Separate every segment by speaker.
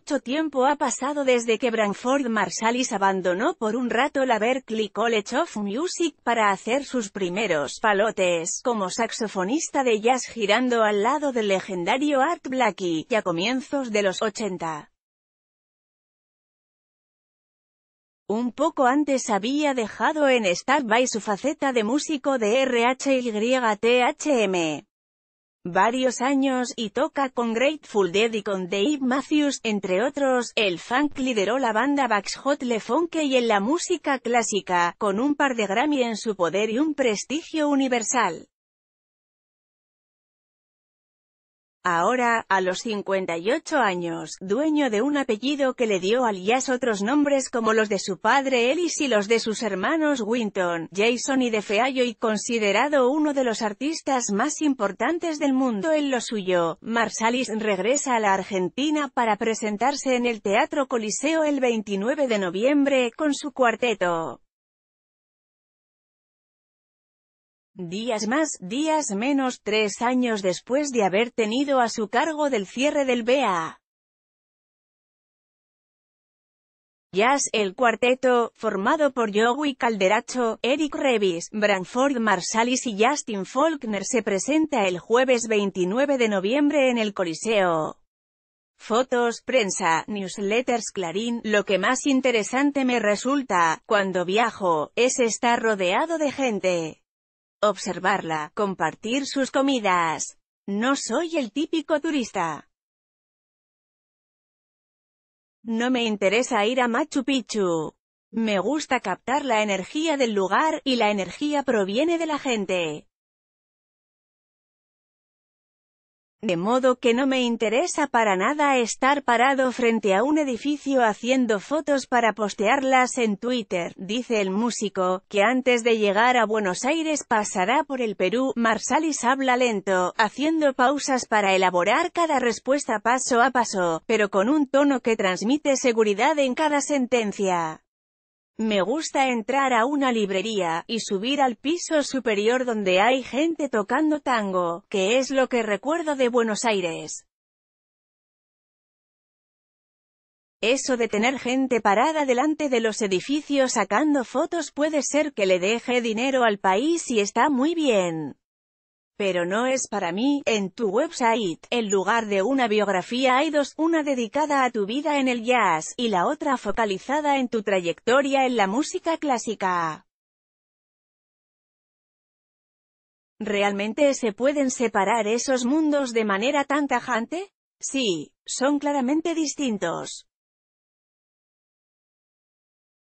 Speaker 1: Mucho tiempo ha pasado desde que Branford Marsalis abandonó por un rato la Berklee College of Music para hacer sus primeros palotes como saxofonista de jazz girando al lado del legendario Art Blackie, y a comienzos de los 80. Un poco antes había dejado en stand su faceta de músico de RHYTHM varios años y toca con Grateful Dead y con Dave Matthews, entre otros. El funk lideró la banda Bax Hot Le y en la música clásica, con un par de Grammy en su poder y un prestigio universal. Ahora, a los 58 años, dueño de un apellido que le dio al otros nombres como los de su padre Ellis y los de sus hermanos Winton, Jason y de y considerado uno de los artistas más importantes del mundo en lo suyo, Marsalis regresa a la Argentina para presentarse en el Teatro Coliseo el 29 de noviembre con su cuarteto. Días más, días menos, tres años después de haber tenido a su cargo del cierre del BA. Jazz, el cuarteto, formado por Joey Calderacho, Eric Revis, Branford Marsalis y Justin Faulkner se presenta el jueves 29 de noviembre en el Coliseo. Fotos, prensa, newsletters Clarín, lo que más interesante me resulta, cuando viajo, es estar rodeado de gente observarla, compartir sus comidas. No soy el típico turista. No me interesa ir a Machu Picchu. Me gusta captar la energía del lugar, y la energía proviene de la gente. De modo que no me interesa para nada estar parado frente a un edificio haciendo fotos para postearlas en Twitter, dice el músico, que antes de llegar a Buenos Aires pasará por el Perú. Marsalis habla lento, haciendo pausas para elaborar cada respuesta paso a paso, pero con un tono que transmite seguridad en cada sentencia. Me gusta entrar a una librería, y subir al piso superior donde hay gente tocando tango, que es lo que recuerdo de Buenos Aires. Eso de tener gente parada delante de los edificios sacando fotos puede ser que le deje dinero al país y está muy bien pero no es para mí. En tu website, en lugar de una biografía hay dos, una dedicada a tu vida en el jazz, y la otra focalizada en tu trayectoria en la música clásica. ¿Realmente se pueden separar esos mundos de manera tan tajante? Sí, son claramente distintos.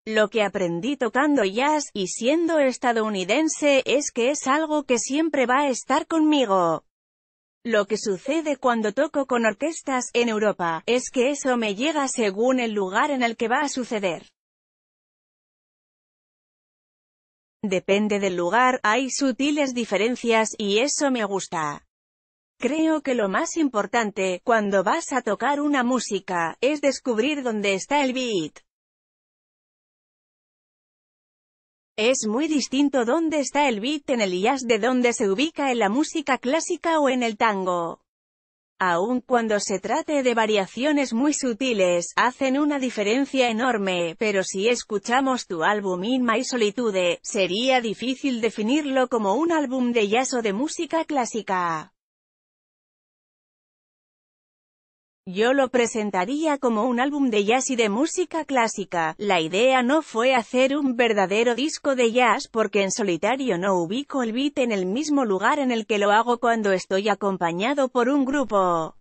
Speaker 1: Lo que aprendí tocando jazz, y siendo estadounidense, es que es algo que siempre va a estar conmigo. Lo que sucede cuando toco con orquestas, en Europa, es que eso me llega según el lugar en el que va a suceder. Depende del lugar, hay sutiles diferencias, y eso me gusta. Creo que lo más importante, cuando vas a tocar una música, es descubrir dónde está el beat. Es muy distinto dónde está el beat en el jazz de dónde se ubica en la música clásica o en el tango. Aun cuando se trate de variaciones muy sutiles, hacen una diferencia enorme, pero si escuchamos tu álbum In My Solitude, sería difícil definirlo como un álbum de jazz o de música clásica. Yo lo presentaría como un álbum de jazz y de música clásica. La idea no fue hacer un verdadero disco de jazz porque en solitario no ubico el beat en el mismo lugar en el que lo hago cuando estoy acompañado por un grupo.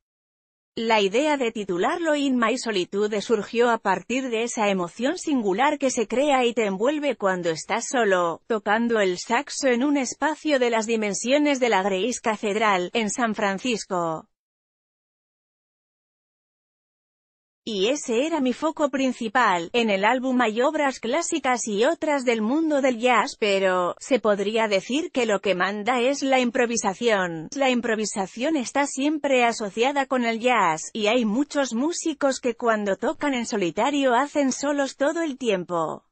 Speaker 1: La idea de titularlo In My Solitude surgió a partir de esa emoción singular que se crea y te envuelve cuando estás solo, tocando el saxo en un espacio de las dimensiones de la Grace Catedral, en San Francisco. Y ese era mi foco principal, en el álbum hay obras clásicas y otras del mundo del jazz, pero, se podría decir que lo que manda es la improvisación. La improvisación está siempre asociada con el jazz, y hay muchos músicos que cuando tocan en solitario hacen solos todo el tiempo.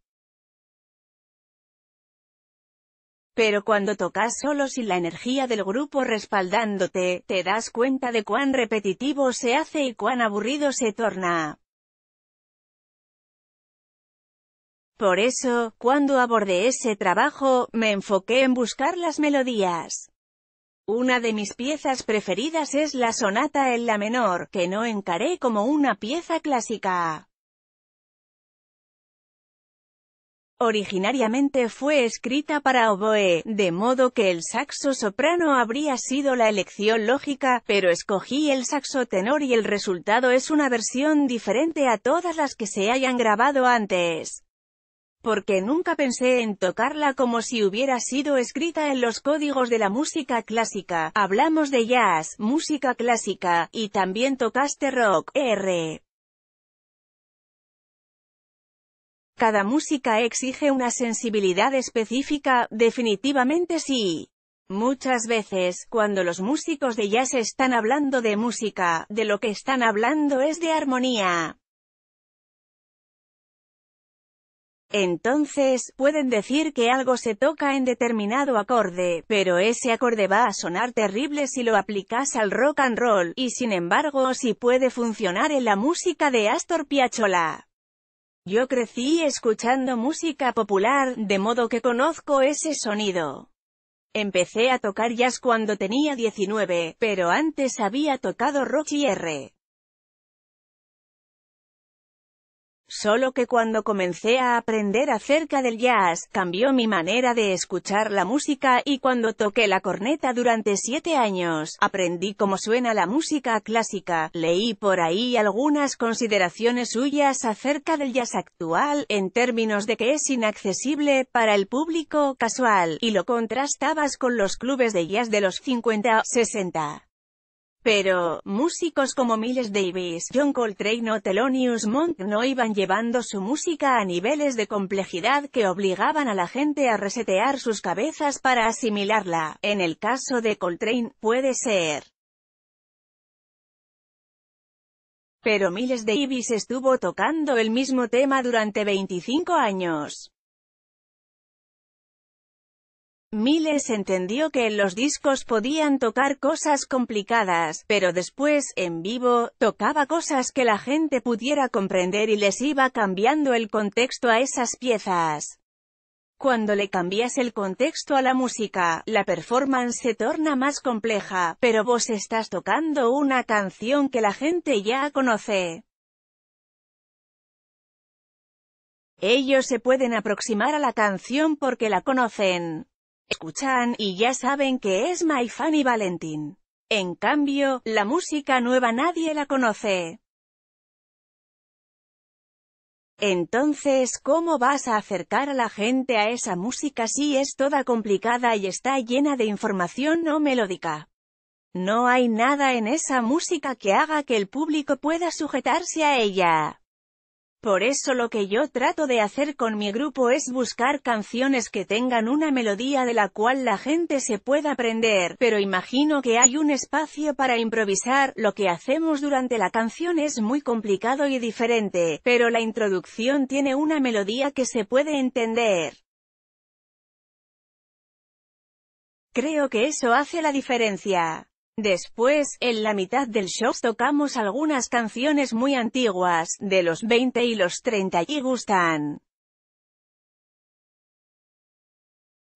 Speaker 1: Pero cuando tocas solo sin la energía del grupo respaldándote, te das cuenta de cuán repetitivo se hace y cuán aburrido se torna. Por eso, cuando abordé ese trabajo, me enfoqué en buscar las melodías. Una de mis piezas preferidas es la sonata en la menor, que no encaré como una pieza clásica. Originariamente fue escrita para oboe, de modo que el saxo soprano habría sido la elección lógica, pero escogí el saxo tenor y el resultado es una versión diferente a todas las que se hayan grabado antes. Porque nunca pensé en tocarla como si hubiera sido escrita en los códigos de la música clásica. Hablamos de jazz, música clásica, y también tocaste rock, R. Cada música exige una sensibilidad específica, definitivamente sí. Muchas veces, cuando los músicos de jazz están hablando de música, de lo que están hablando es de armonía. Entonces, pueden decir que algo se toca en determinado acorde, pero ese acorde va a sonar terrible si lo aplicas al rock and roll, y sin embargo si sí puede funcionar en la música de Astor Piazzolla. Yo crecí escuchando música popular, de modo que conozco ese sonido. Empecé a tocar jazz cuando tenía 19, pero antes había tocado rock y R. Solo que cuando comencé a aprender acerca del jazz, cambió mi manera de escuchar la música y cuando toqué la corneta durante siete años, aprendí cómo suena la música clásica. Leí por ahí algunas consideraciones suyas acerca del jazz actual, en términos de que es inaccesible para el público casual, y lo contrastabas con los clubes de jazz de los 50, 60. Pero, músicos como Miles Davis, John Coltrane o Thelonious Monk no iban llevando su música a niveles de complejidad que obligaban a la gente a resetear sus cabezas para asimilarla. En el caso de Coltrane, puede ser. Pero Miles Davis estuvo tocando el mismo tema durante 25 años. Miles entendió que en los discos podían tocar cosas complicadas, pero después, en vivo, tocaba cosas que la gente pudiera comprender y les iba cambiando el contexto a esas piezas. Cuando le cambias el contexto a la música, la performance se torna más compleja, pero vos estás tocando una canción que la gente ya conoce. Ellos se pueden aproximar a la canción porque la conocen escuchan y ya saben que es My Funny Valentín. En cambio, la música nueva nadie la conoce. Entonces, ¿cómo vas a acercar a la gente a esa música si es toda complicada y está llena de información no melódica? No hay nada en esa música que haga que el público pueda sujetarse a ella. Por eso lo que yo trato de hacer con mi grupo es buscar canciones que tengan una melodía de la cual la gente se pueda aprender, pero imagino que hay un espacio para improvisar, lo que hacemos durante la canción es muy complicado y diferente, pero la introducción tiene una melodía que se puede entender. Creo que eso hace la diferencia. Después, en la mitad del show tocamos algunas canciones muy antiguas, de los 20 y los 30 y gustan.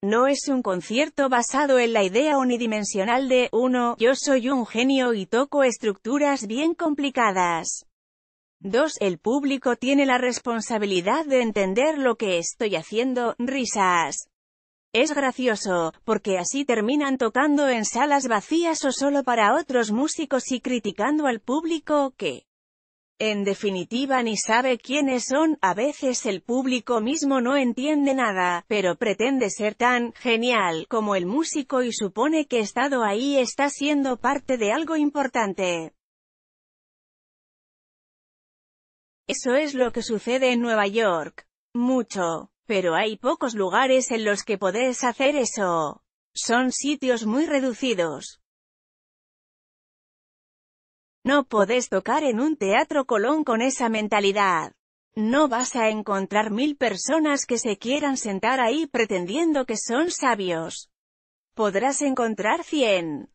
Speaker 1: No es un concierto basado en la idea unidimensional de, 1. Yo soy un genio y toco estructuras bien complicadas. 2. El público tiene la responsabilidad de entender lo que estoy haciendo, risas. Es gracioso, porque así terminan tocando en salas vacías o solo para otros músicos y criticando al público que, en definitiva ni sabe quiénes son, a veces el público mismo no entiende nada, pero pretende ser tan genial como el músico y supone que estado ahí está siendo parte de algo importante. Eso es lo que sucede en Nueva York. Mucho. Pero hay pocos lugares en los que podés hacer eso. Son sitios muy reducidos. No podés tocar en un teatro Colón con esa mentalidad. No vas a encontrar mil personas que se quieran sentar ahí pretendiendo que son sabios. Podrás encontrar cien.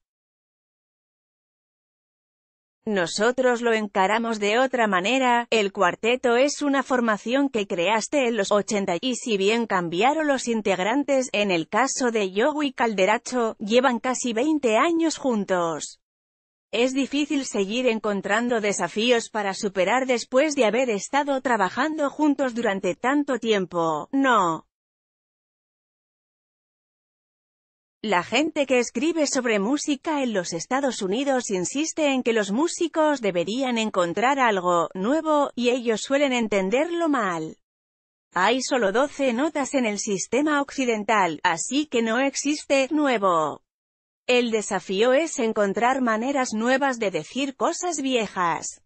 Speaker 1: Nosotros lo encaramos de otra manera, el cuarteto es una formación que creaste en los 80 y si bien cambiaron los integrantes, en el caso de Yogui Calderacho, llevan casi 20 años juntos. Es difícil seguir encontrando desafíos para superar después de haber estado trabajando juntos durante tanto tiempo, no. La gente que escribe sobre música en los Estados Unidos insiste en que los músicos deberían encontrar algo nuevo, y ellos suelen entenderlo mal. Hay solo 12 notas en el sistema occidental, así que no existe nuevo. El desafío es encontrar maneras nuevas de decir cosas viejas.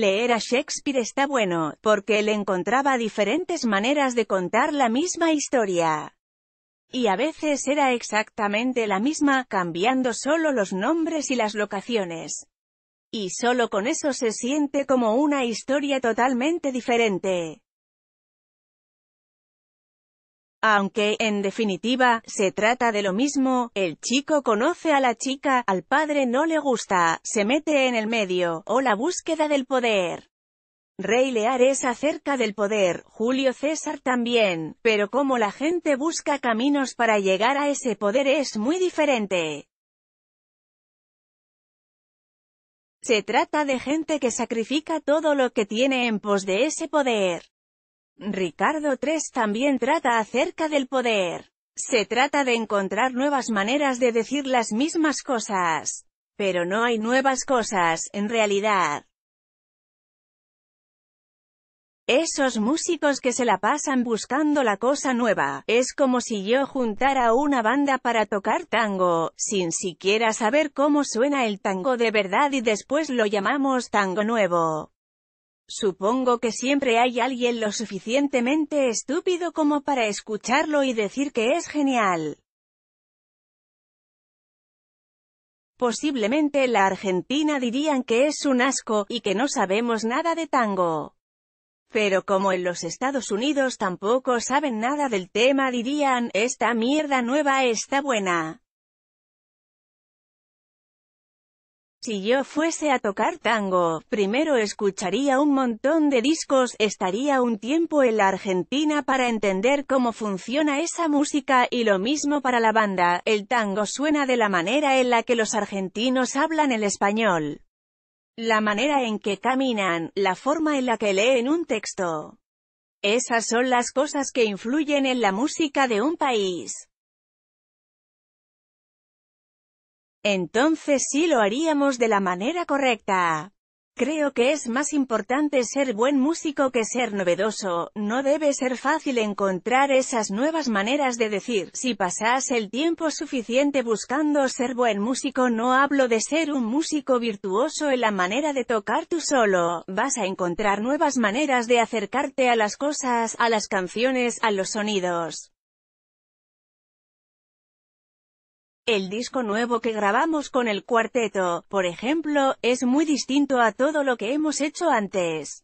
Speaker 1: Leer a Shakespeare está bueno, porque él encontraba diferentes maneras de contar la misma historia. Y a veces era exactamente la misma, cambiando solo los nombres y las locaciones. Y solo con eso se siente como una historia totalmente diferente. Aunque, en definitiva, se trata de lo mismo, el chico conoce a la chica, al padre no le gusta, se mete en el medio, o la búsqueda del poder. Rey Lear es acerca del poder, Julio César también, pero como la gente busca caminos para llegar a ese poder es muy diferente. Se trata de gente que sacrifica todo lo que tiene en pos de ese poder. Ricardo III también trata acerca del poder. Se trata de encontrar nuevas maneras de decir las mismas cosas. Pero no hay nuevas cosas, en realidad. Esos músicos que se la pasan buscando la cosa nueva, es como si yo juntara una banda para tocar tango, sin siquiera saber cómo suena el tango de verdad y después lo llamamos tango nuevo. Supongo que siempre hay alguien lo suficientemente estúpido como para escucharlo y decir que es genial. Posiblemente la Argentina dirían que es un asco, y que no sabemos nada de tango. Pero como en los Estados Unidos tampoco saben nada del tema dirían, esta mierda nueva está buena. Si yo fuese a tocar tango, primero escucharía un montón de discos, estaría un tiempo en la Argentina para entender cómo funciona esa música, y lo mismo para la banda, el tango suena de la manera en la que los argentinos hablan el español. La manera en que caminan, la forma en la que leen un texto. Esas son las cosas que influyen en la música de un país. Entonces sí lo haríamos de la manera correcta. Creo que es más importante ser buen músico que ser novedoso, no debe ser fácil encontrar esas nuevas maneras de decir, si pasas el tiempo suficiente buscando ser buen músico no hablo de ser un músico virtuoso en la manera de tocar tú solo, vas a encontrar nuevas maneras de acercarte a las cosas, a las canciones, a los sonidos. El disco nuevo que grabamos con el cuarteto, por ejemplo, es muy distinto a todo lo que hemos hecho antes.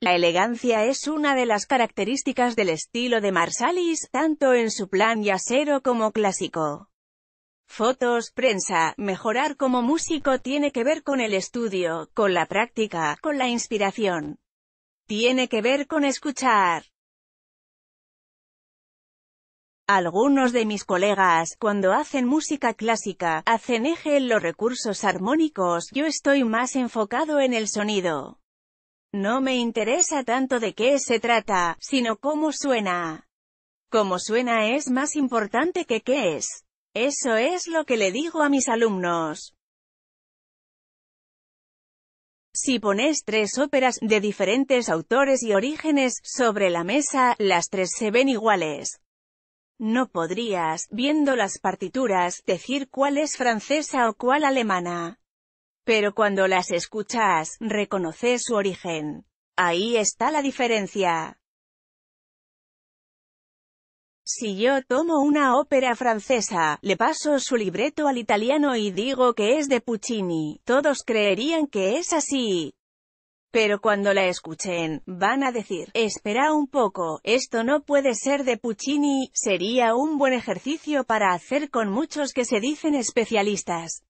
Speaker 1: La elegancia es una de las características del estilo de Marsalis, tanto en su plan yacero como clásico. Fotos, prensa, mejorar como músico tiene que ver con el estudio, con la práctica, con la inspiración. Tiene que ver con escuchar. Algunos de mis colegas, cuando hacen música clásica, hacen eje en los recursos armónicos, yo estoy más enfocado en el sonido. No me interesa tanto de qué se trata, sino cómo suena. Cómo suena es más importante que qué es. Eso es lo que le digo a mis alumnos. Si pones tres óperas, de diferentes autores y orígenes, sobre la mesa, las tres se ven iguales. No podrías, viendo las partituras, decir cuál es francesa o cuál alemana. Pero cuando las escuchas, reconoces su origen. Ahí está la diferencia. Si yo tomo una ópera francesa, le paso su libreto al italiano y digo que es de Puccini, todos creerían que es así. Pero cuando la escuchen, van a decir, espera un poco, esto no puede ser de Puccini, sería un buen ejercicio para hacer con muchos que se dicen especialistas.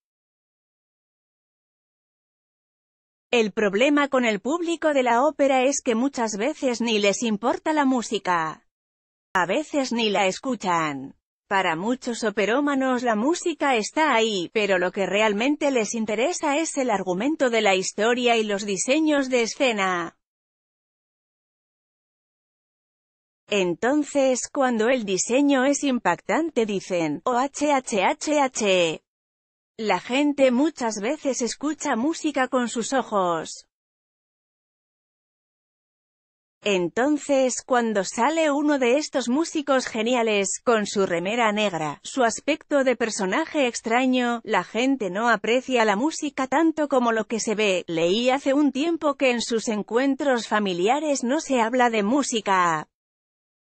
Speaker 1: El problema con el público de la ópera es que muchas veces ni les importa la música. A veces ni la escuchan. Para muchos operómanos la música está ahí, pero lo que realmente les interesa es el argumento de la historia y los diseños de escena. Entonces, cuando el diseño es impactante dicen, OHHHH. La gente muchas veces escucha música con sus ojos. Entonces cuando sale uno de estos músicos geniales, con su remera negra, su aspecto de personaje extraño, la gente no aprecia la música tanto como lo que se ve. Leí hace un tiempo que en sus encuentros familiares no se habla de música.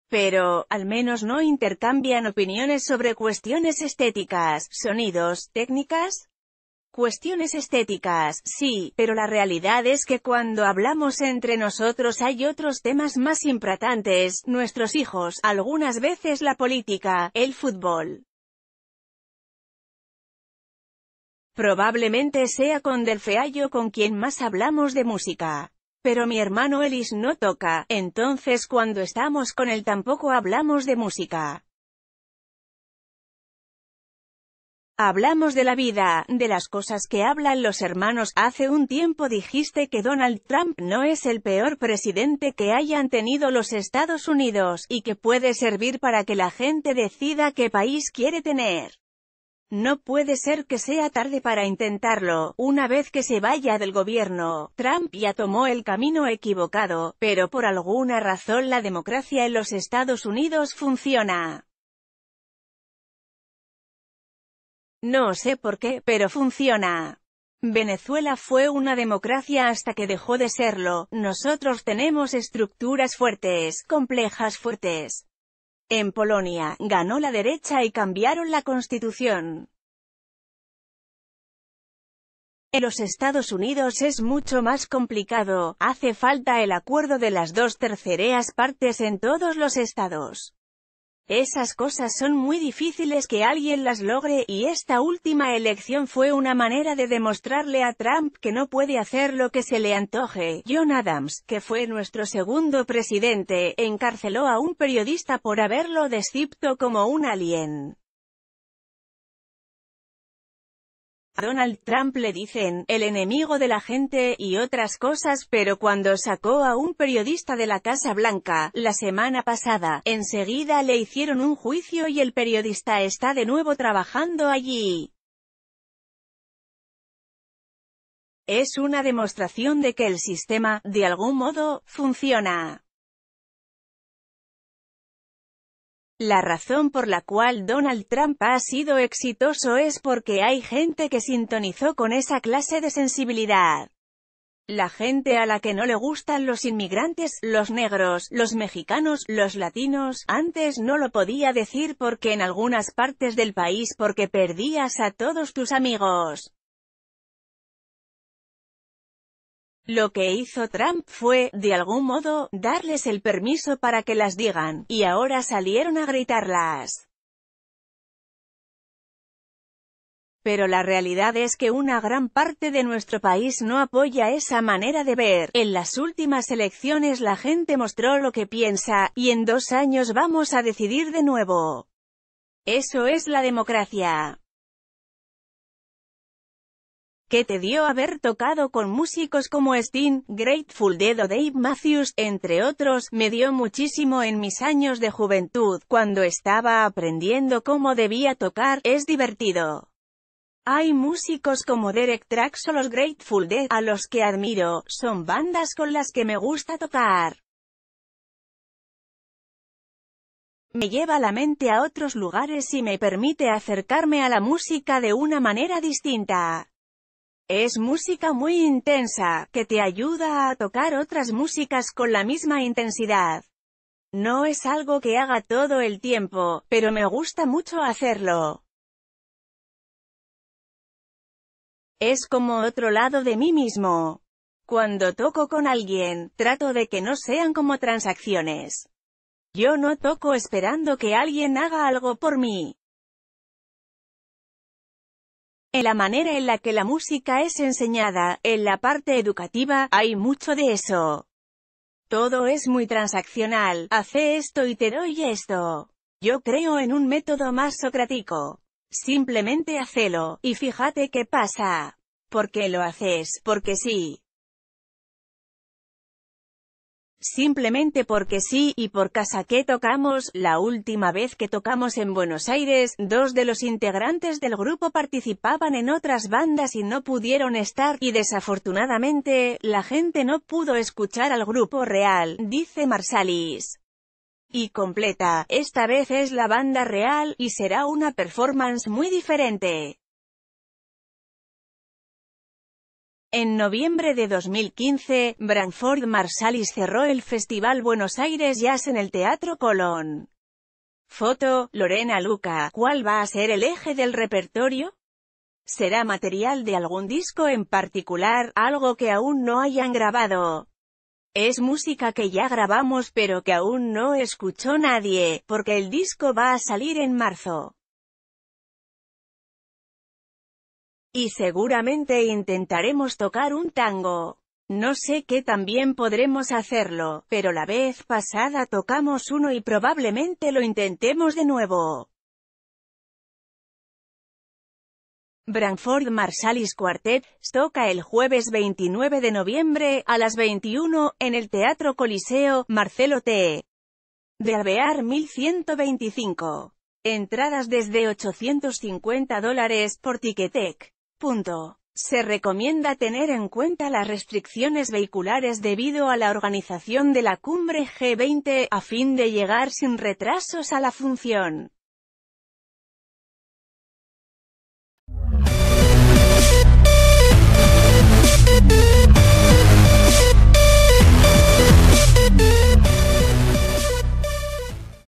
Speaker 1: Pero, al menos no intercambian opiniones sobre cuestiones estéticas, sonidos, técnicas, Cuestiones estéticas, sí, pero la realidad es que cuando hablamos entre nosotros hay otros temas más importantes, nuestros hijos, algunas veces la política, el fútbol. Probablemente sea con Del con quien más hablamos de música. Pero mi hermano Ellis no toca, entonces cuando estamos con él tampoco hablamos de música. Hablamos de la vida, de las cosas que hablan los hermanos. Hace un tiempo dijiste que Donald Trump no es el peor presidente que hayan tenido los Estados Unidos, y que puede servir para que la gente decida qué país quiere tener. No puede ser que sea tarde para intentarlo, una vez que se vaya del gobierno. Trump ya tomó el camino equivocado, pero por alguna razón la democracia en los Estados Unidos funciona. No sé por qué, pero funciona. Venezuela fue una democracia hasta que dejó de serlo, nosotros tenemos estructuras fuertes, complejas fuertes. En Polonia, ganó la derecha y cambiaron la constitución. En los Estados Unidos es mucho más complicado, hace falta el acuerdo de las dos terceras partes en todos los estados. Esas cosas son muy difíciles que alguien las logre, y esta última elección fue una manera de demostrarle a Trump que no puede hacer lo que se le antoje. John Adams, que fue nuestro segundo presidente, encarceló a un periodista por haberlo descrito como un alien. Donald Trump le dicen, el enemigo de la gente, y otras cosas, pero cuando sacó a un periodista de la Casa Blanca, la semana pasada, enseguida le hicieron un juicio y el periodista está de nuevo trabajando allí. Es una demostración de que el sistema, de algún modo, funciona. La razón por la cual Donald Trump ha sido exitoso es porque hay gente que sintonizó con esa clase de sensibilidad. La gente a la que no le gustan los inmigrantes, los negros, los mexicanos, los latinos, antes no lo podía decir porque en algunas partes del país porque perdías a todos tus amigos. Lo que hizo Trump fue, de algún modo, darles el permiso para que las digan, y ahora salieron a gritarlas. Pero la realidad es que una gran parte de nuestro país no apoya esa manera de ver. En las últimas elecciones la gente mostró lo que piensa, y en dos años vamos a decidir de nuevo. Eso es la democracia que te dio haber tocado con músicos como Sting, Grateful Dead o Dave Matthews, entre otros, me dio muchísimo en mis años de juventud, cuando estaba aprendiendo cómo debía tocar, es divertido. Hay músicos como Derek Trax o los Grateful Dead, a los que admiro, son bandas con las que me gusta tocar. Me lleva la mente a otros lugares y me permite acercarme a la música de una manera distinta. Es música muy intensa, que te ayuda a tocar otras músicas con la misma intensidad. No es algo que haga todo el tiempo, pero me gusta mucho hacerlo. Es como otro lado de mí mismo. Cuando toco con alguien, trato de que no sean como transacciones. Yo no toco esperando que alguien haga algo por mí. En la manera en la que la música es enseñada, en la parte educativa, hay mucho de eso. Todo es muy transaccional, hace esto y te doy esto. Yo creo en un método más socrático. Simplemente hacelo, y fíjate qué pasa. Porque lo haces, porque sí simplemente porque sí y por casa que tocamos, la última vez que tocamos en Buenos Aires, dos de los integrantes del grupo participaban en otras bandas y no pudieron estar, y desafortunadamente, la gente no pudo escuchar al grupo real, dice Marsalis. Y completa, esta vez es la banda real, y será una performance muy diferente. En noviembre de 2015, Branford Marsalis cerró el Festival Buenos Aires Jazz en el Teatro Colón. Foto, Lorena Luca, ¿cuál va a ser el eje del repertorio? ¿Será material de algún disco en particular, algo que aún no hayan grabado? Es música que ya grabamos pero que aún no escuchó nadie, porque el disco va a salir en marzo. Y seguramente intentaremos tocar un tango. No sé qué también podremos hacerlo, pero la vez pasada tocamos uno y probablemente lo intentemos de nuevo. Branford Marsalis Quartet, toca el jueves 29 de noviembre, a las 21, en el Teatro Coliseo, Marcelo T. De 1125. Entradas desde 850 dólares por Ticketek. Punto. Se recomienda tener en cuenta las restricciones vehiculares debido a la organización de la cumbre G20, a fin de llegar sin retrasos a la función.